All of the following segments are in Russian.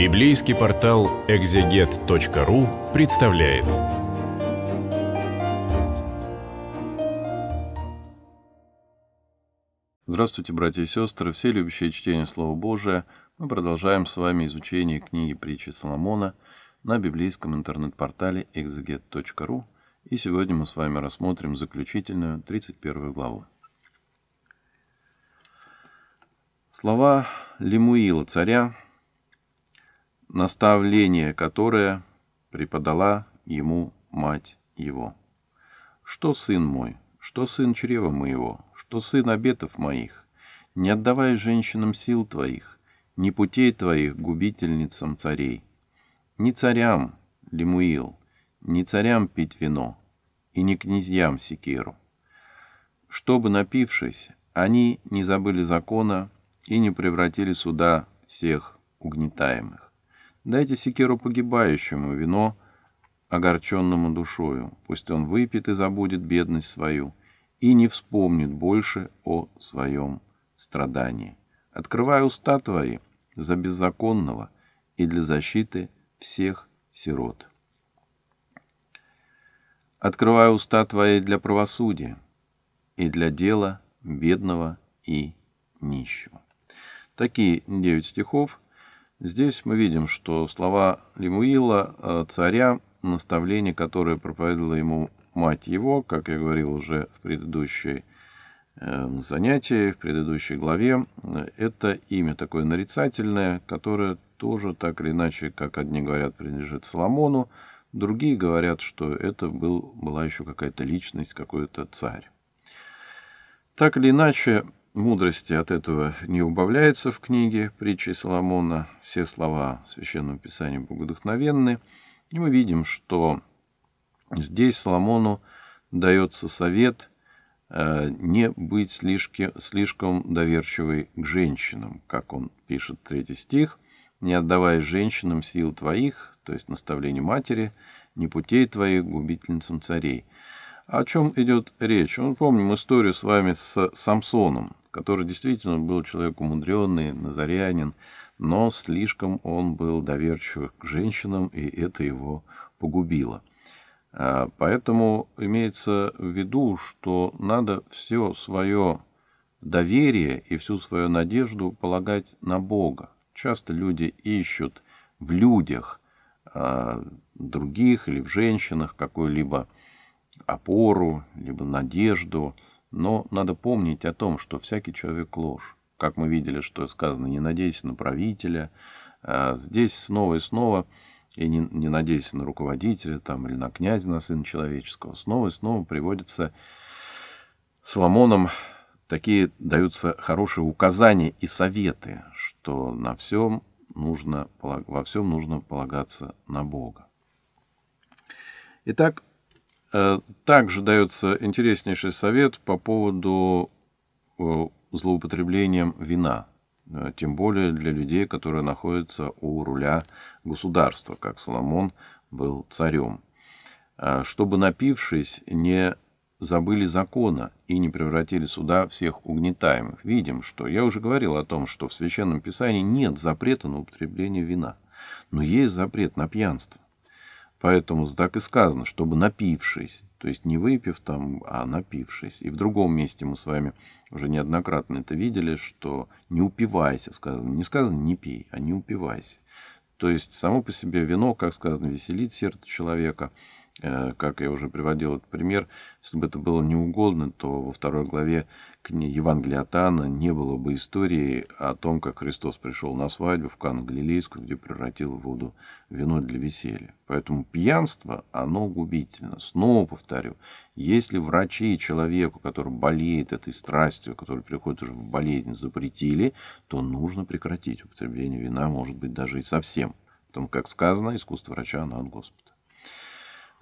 Библейский портал экзегет.ру представляет. Здравствуйте, братья и сестры, все любящие чтение Слова Божия. Мы продолжаем с вами изучение книги притчи Соломона на библейском интернет-портале exeget.ru. И сегодня мы с вами рассмотрим заключительную 31 главу. Слова Лемуила царя наставление, которое преподала ему мать его. «Что, сын мой, что, сын чрева моего, что, сын обетов моих, не отдавай женщинам сил твоих, не путей твоих губительницам царей, не царям, Лемуил, не царям пить вино, и не князьям секиру, чтобы, напившись, они не забыли закона и не превратили суда всех угнетаемых. Дайте секиру погибающему, вино огорченному душою. Пусть он выпьет и забудет бедность свою, и не вспомнит больше о своем страдании. Открывай уста твои за беззаконного и для защиты всех сирот. Открывай уста твои для правосудия и для дела бедного и нищего. Такие девять стихов – Здесь мы видим, что слова Лемуила, э, царя, наставление, которое проповедовала ему мать его, как я говорил уже в предыдущей э, занятии, в предыдущей главе, э, это имя такое нарицательное, которое тоже так или иначе, как одни говорят, принадлежит Соломону, другие говорят, что это был, была еще какая-то личность, какой-то царь. Так или иначе, мудрости от этого не убавляется в книге притчи Соломона. Все слова Священного Писания богодухновенны. И мы видим, что здесь Соломону дается совет э, не быть слишком, слишком доверчивой к женщинам, как он пишет третий стих, «Не отдавая женщинам сил твоих, то есть наставлению матери, не путей твоих губительницам царей». О чем идет речь? Мы ну, помним историю с вами с Самсоном, который действительно был человек умудренный, назарянин, но слишком он был доверчив к женщинам, и это его погубило. А, поэтому имеется в виду, что надо все свое доверие и всю свою надежду полагать на Бога. Часто люди ищут в людях а, других или в женщинах какую-либо опору, либо надежду, но надо помнить о том, что всякий человек ложь. Как мы видели, что сказано, не надейся на правителя. А здесь снова и снова, и не, не надейся на руководителя там, или на князя, на сына человеческого, снова и снова приводится Соломоном такие даются хорошие указания и советы, что на всем нужно, во всем нужно полагаться на Бога. Итак, Э, также дается интереснейший совет по поводу э, злоупотребления вина, э, тем более для людей, которые находятся у руля государства, как Соломон был царем. Чтобы напившись, не забыли закона и не превратили суда всех угнетаемых. Видим, что я уже говорил о том, что в Священном Писании нет запрета на употребление вина, но есть запрет на пьянство. Поэтому так и сказано, чтобы напившись, то есть не выпив там, а напившись. И в другом месте мы с вами уже неоднократно это видели, что не упивайся, сказано. Не сказано не пей, а не упивайся. То есть само по себе вино, как сказано, веселит сердце человека, Э, как я уже приводил этот пример, если бы это было неугодно, то во второй главе Евангелия от Анна не было бы истории о том, как Христос пришел на свадьбу в Кану Галилейскую, где превратил воду вино для веселья. Поэтому пьянство, оно губительно. Снова повторю, если врачи человеку, который болеет этой страстью, который приходит уже в болезнь, запретили, то нужно прекратить употребление вина, может быть, даже и совсем. Потому, как сказано, искусство врача, оно от Господа.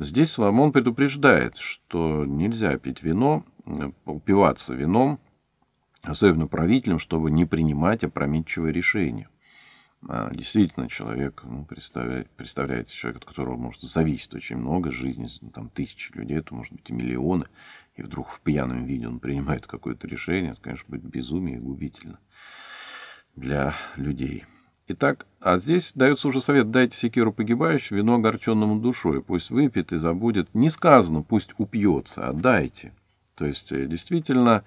Здесь Соломон предупреждает, что нельзя пить вино, э, упиваться вином, особенно правителям, чтобы не принимать опрометчивые решения. А, действительно, человек, ну, представляет, представляете, человек, от которого может зависеть очень много, жизни ну, там, тысячи людей, это может быть и миллионы, и вдруг в пьяном виде он принимает какое-то решение, это, конечно, будет безумие и губительно для людей. Итак, а здесь дается уже совет, дайте секиру погибающему, вино огорченному душой, пусть выпьет и забудет. Не сказано, пусть упьется, а дайте. То есть, э, действительно,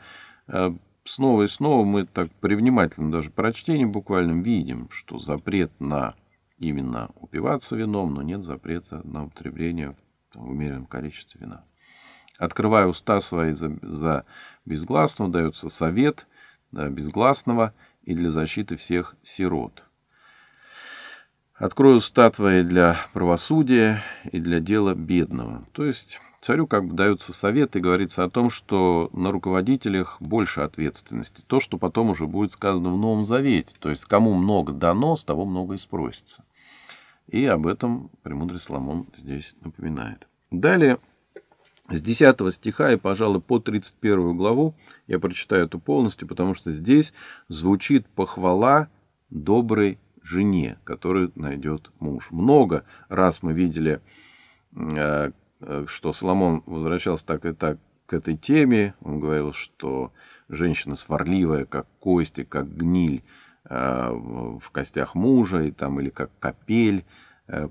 э, снова и снова мы так привнимательно даже по чтению буквально видим, что запрет на именно упиваться вином, но нет запрета на употребление в умеренном количестве вина. Открывая уста свои за, за безгласного, дается совет да, безгласного и для защиты всех сирот – Открою и для правосудия и для дела бедного. То есть царю как бы даются советы, говорится о том, что на руководителях больше ответственности. То, что потом уже будет сказано в Новом Завете. То есть кому много дано, с того много и спросится. И об этом премудрый Соломон здесь напоминает. Далее, с 10 стиха и, пожалуй, по 31 главу я прочитаю эту полностью, потому что здесь звучит похвала доброй жене, которую найдет муж. Много раз мы видели, э, э, что Соломон возвращался так и так к этой теме. Он говорил, что женщина сварливая, как кости, как гниль э, в костях мужа, и там, или как капель,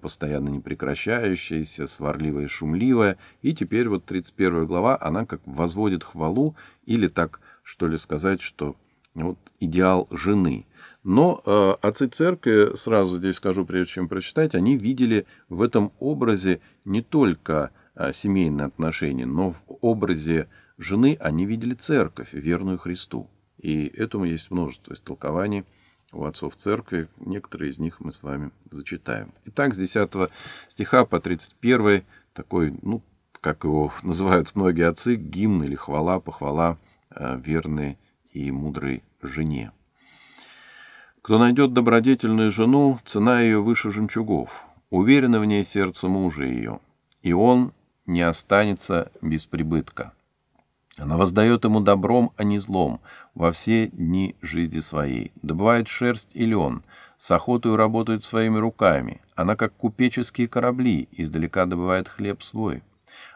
постоянно непрекращающаяся, сварливая и шумливая. И теперь вот 31 глава, она как возводит хвалу, или так, что ли, сказать, что вот идеал жены – но э, отцы церкви, сразу здесь скажу, прежде чем прочитать, они видели в этом образе не только э, семейные отношения, но в образе жены они видели церковь, верную Христу. И этому есть множество истолкований у отцов церкви. Некоторые из них мы с вами зачитаем. Итак, с 10 стиха по 31, такой, ну, как его называют многие отцы, гимн или хвала, похвала э, верной и мудрой жене. Кто найдет добродетельную жену, цена ее выше жемчугов. Уверено в ней сердце мужа ее, и он не останется без прибытка. Она воздает ему добром, а не злом, во все дни жизни своей. Добывает шерсть и лен, с охотой работает своими руками. Она, как купеческие корабли, издалека добывает хлеб свой.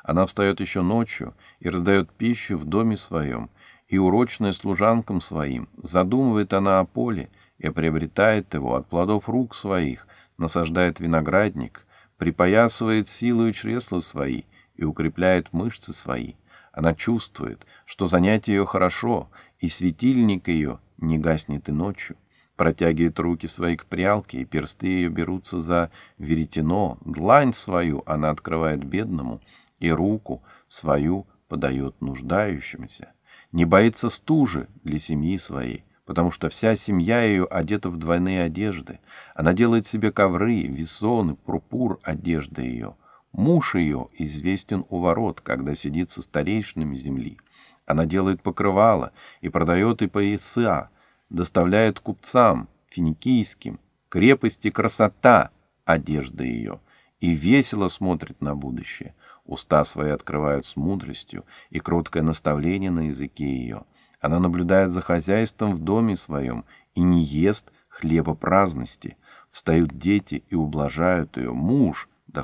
Она встает еще ночью и раздает пищу в доме своем, и урочная служанкам своим. Задумывает она о поле, и приобретает его от плодов рук своих, насаждает виноградник, припоясывает силою чресла свои и укрепляет мышцы свои. Она чувствует, что занятие ее хорошо, и светильник ее не гаснет и ночью. Протягивает руки свои к прялке, и персты ее берутся за веретено, длань свою она открывает бедному, и руку свою подает нуждающимся. Не боится стужи для семьи своей, потому что вся семья ее одета в двойные одежды. Она делает себе ковры, весоны, пурпур одежды ее. Муж ее известен у ворот, когда сидит со старейшинами земли. Она делает покрывала и продает и пояса, доставляет купцам, финикийским, крепости красота одежды ее, и весело смотрит на будущее. Уста свои открывают с мудростью, и кроткое наставление на языке ее — она наблюдает за хозяйством в доме своем и не ест хлеба праздности. Встают дети и ублажают ее. Муж да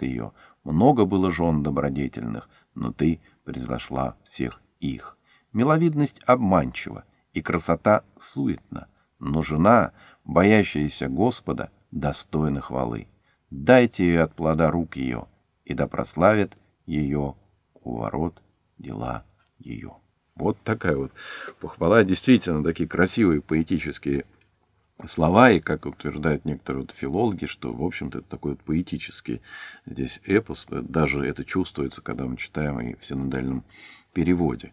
ее. Много было жен добродетельных, но ты превзошла всех их. Миловидность обманчива, и красота суетна. Но жена, боящаяся Господа, достойна хвалы. Дайте ей от плода рук ее, и да прославит ее у ворот дела ее. Вот такая вот похвала. Действительно, такие красивые поэтические слова, и как утверждают некоторые вот филологи, что, в общем-то, это такой вот поэтический здесь эпос. Даже это чувствуется, когда мы читаем и в синодальном переводе.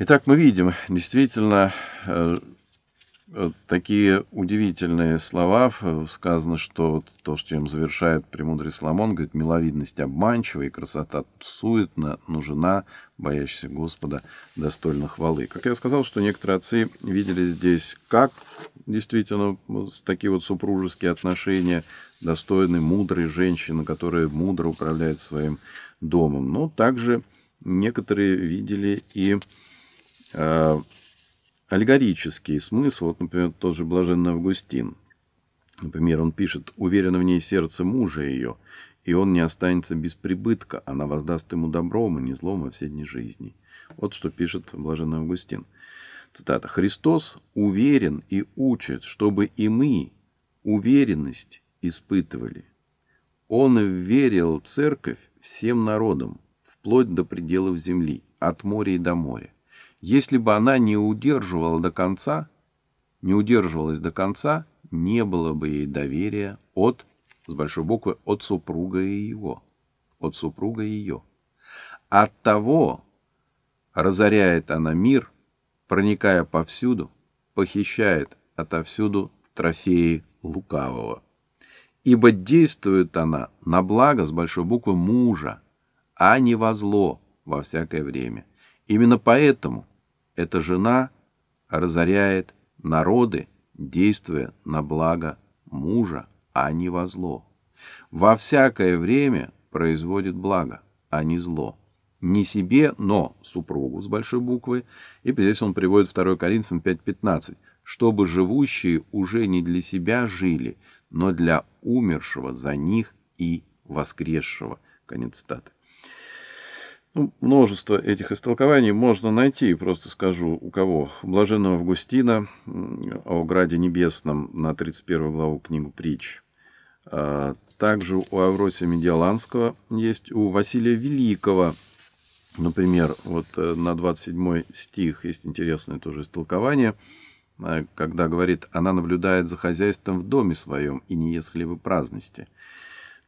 Итак, мы видим действительно э, Э, такие удивительные слова. Сказано, что то, что им завершает премудрый Соломон, говорит, миловидность обманчива, и красота суетна, нужна боящаяся Господа, достойна хвалы. Как я сказал, что некоторые отцы видели здесь как действительно э, такие вот супружеские отношения, достойны мудрой женщины, которая мудро управляет своим домом. Но также некоторые видели и э, аллегорический смысл, вот, например, тот же блаженный Августин. Например, он пишет «Уверено в ней сердце мужа ее, и он не останется без прибытка, она воздаст ему добром и не злом во все дни жизни». Вот что пишет блаженный Августин. Цитата. «Христос уверен и учит, чтобы и мы уверенность испытывали. Он верил церковь всем народам, вплоть до пределов земли, от моря и до моря. Если бы она не удерживала до конца, не удерживалась до конца, не было бы ей доверия от, с большой буквы, от супруга и его, от супруга ее. От того разоряет она мир, проникая повсюду, похищает отовсюду трофеи лукавого. Ибо действует она на благо с большой буквы мужа, а не во зло во всякое время. Именно поэтому эта жена разоряет народы, действуя на благо мужа, а не во зло. Во всякое время производит благо, а не зло. Не себе, но супругу с большой буквы. И здесь он приводит 2 Коринфян 5.15. Чтобы живущие уже не для себя жили, но для умершего за них и воскресшего. Конец цитаты. Ну, множество этих истолкований можно найти, просто скажу, у кого. У Блаженного Августина о Граде Небесном на 31 главу книгу «Притч». А, также у Авросия Медиаланского есть, у Василия Великого, например, вот э, на 27 стих есть интересное тоже истолкование, а, когда говорит «Она наблюдает за хозяйством в доме своем и не ест хлеба праздности».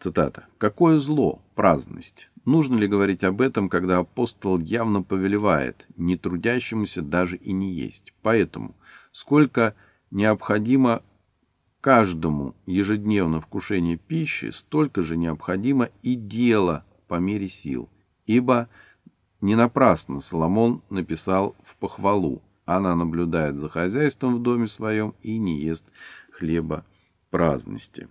Цитата. «Какое зло, праздность? Нужно ли говорить об этом, когда апостол явно повелевает, не трудящемуся даже и не есть? Поэтому, сколько необходимо каждому ежедневно вкушение пищи, столько же необходимо и дело по мере сил, ибо не напрасно Соломон написал в похвалу. Она наблюдает за хозяйством в доме своем и не ест хлеба праздности.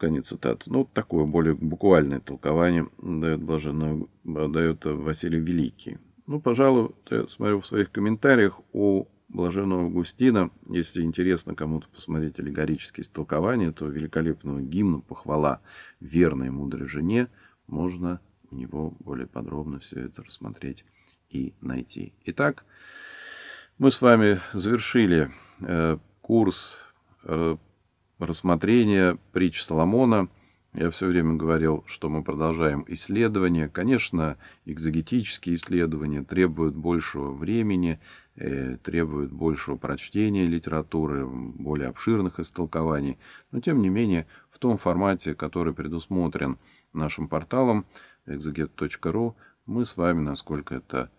Конец цитаты. Ну, такое более буквальное толкование дает, блаженно, э, дает Василий Великий. Ну, пожалуй, я смотрю в своих комментариях у Блаженного Августина. Если интересно кому-то посмотреть аллегорические истолкования, то великолепного гимна «Похвала верной и мудрой жене» можно у него более подробно все это рассмотреть и найти. Итак, мы с вами завершили э, курс э, рассмотрение притч Соломона. Я все время говорил, что мы продолжаем исследования. Конечно, экзогетические исследования требуют большего времени, э, требуют большего прочтения литературы, более обширных истолкований. Но, тем не менее, в том формате, который предусмотрен нашим порталом exeget.ru, мы с вами, насколько это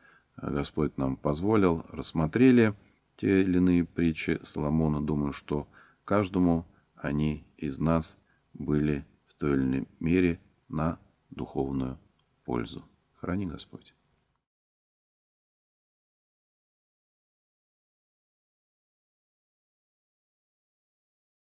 э, Господь нам позволил, рассмотрели те или иные притчи Соломона. Думаю, что каждому они из нас были в той или иной мере на духовную пользу. Храни Господь.